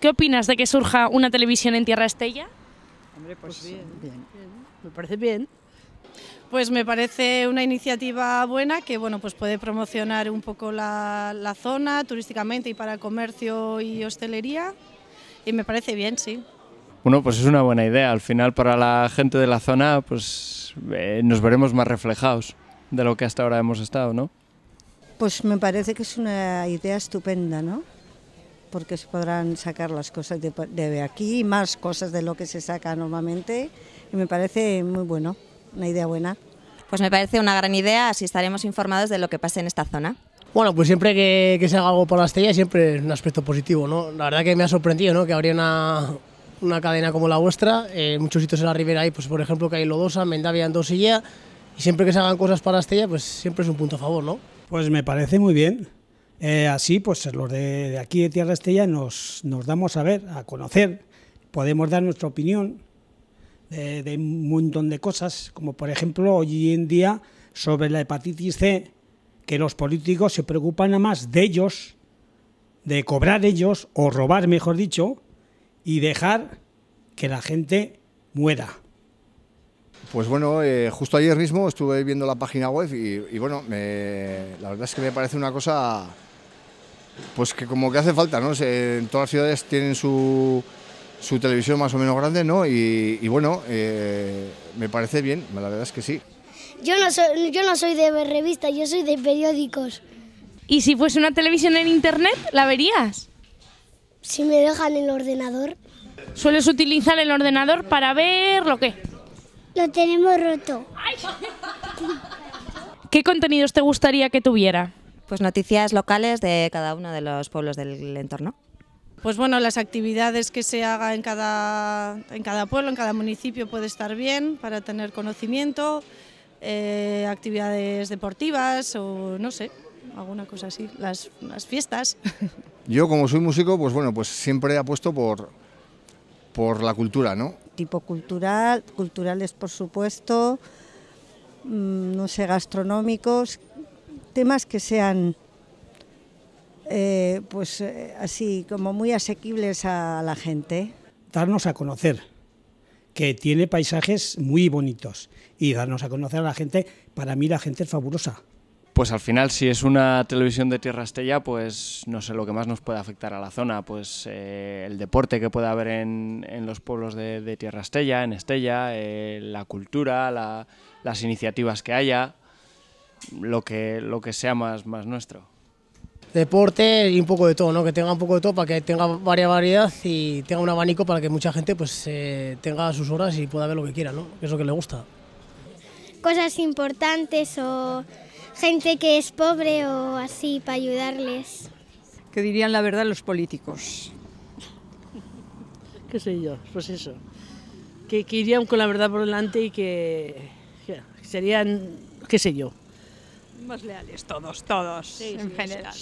¿Qué opinas de que surja una televisión en Tierra Estella? Hombre, pues, pues bien, Me parece bien. Pues me parece una iniciativa buena que bueno, pues puede promocionar un poco la, zona turísticamente y para comercio y hostelería. Y me parece bien, sí. Bueno, pues es una buena idea. Al final para la gente de la zona pues eh, nos veremos más reflejados de lo que hasta ahora hemos estado, ¿no? Pues me parece que es una idea estupenda, ¿no? porque se podrán sacar las cosas de, aquí, más cosas de lo que se saca normalmente, y me parece muy bueno, una idea buena. Pues me parece una gran idea, así estaremos informados de lo que pase en esta zona. Bueno, pues siempre que, se haga algo por las estrella siempre es un aspecto positivo, ¿no? La verdad que me ha sorprendido, ¿no? Que habría una, cadena como la vuestra, eh, muchos sitios en la ribera hay, pues por ejemplo, que hay Lodosa, Mendavia, Andosilla, y siempre que se hagan cosas para Estella, pues siempre es un punto a favor, ¿no? Pues me parece muy bien. Eh, así, pues los de, aquí de Tierra Estella nos, nos damos a ver, a conocer, podemos dar nuestra opinión de, un montón de cosas, como por ejemplo hoy en día sobre la hepatitis C, que los políticos se preocupan a más de ellos, de cobrar ellos, o robar, mejor dicho, y dejar que la gente muera. Pues bueno, eh, justo ayer mismo estuve viendo la página web y, bueno, la verdad es que me parece una cosa pues que como que hace falta, ¿no? en todas las ciudades tienen su, televisión más o menos grande, ¿no? Y, bueno, eh, me parece bien, la verdad es que sí. Yo no, soy, yo no soy de revistas, yo soy de periódicos. ¿Y si fuese una televisión en internet, la verías? Si me dejan el ordenador. ¿Sueles utilizar el ordenador para ver lo que? Lo tenemos roto. ¿Qué contenidos te gustaría que tuviera? Pues noticias locales de cada uno de los pueblos del entorno. Pues bueno, las actividades que se haga en cada, en cada pueblo, en cada municipio puede estar bien para tener conocimiento, eh, actividades deportivas o no sé, alguna cosa así, las, fiestas. Yo como soy músico, pues bueno, pues siempre apuesto por, por la cultura, ¿no? Tipo cultural, culturales por supuesto, mm, no sé, gastronómicos, temas que sean eh, pues eh, así como muy asequibles a la gente. Darnos a conocer, que tiene paisajes muy bonitos y darnos a conocer a la gente, para mí la gente es fabulosa. Pues al final, si es una televisión de Tierra Estella, pues no sé lo que más nos puede afectar a la zona, pues eh, el deporte que pueda haber en, los pueblos de, Tierra Estella, en Estella, la cultura, las iniciativas que haya lo que, lo que sea más, más nuestro. Deporte y un poco de todo, ¿no? que tenga un poco de todo para que tenga varia variedad y tenga un abanico para que mucha gente pues, eh, tenga sus horas y pueda ver lo que quiera, ¿no? que es lo que le gusta. Cosas importantes o gente que es pobre o así para ayudarles. Que dirían la verdad los políticos. ¿Qué sé yo? Pues eso. Que, irían con la verdad por delante y que, que serían, qué sé yo, más leales. Todos, todos, sí, en general.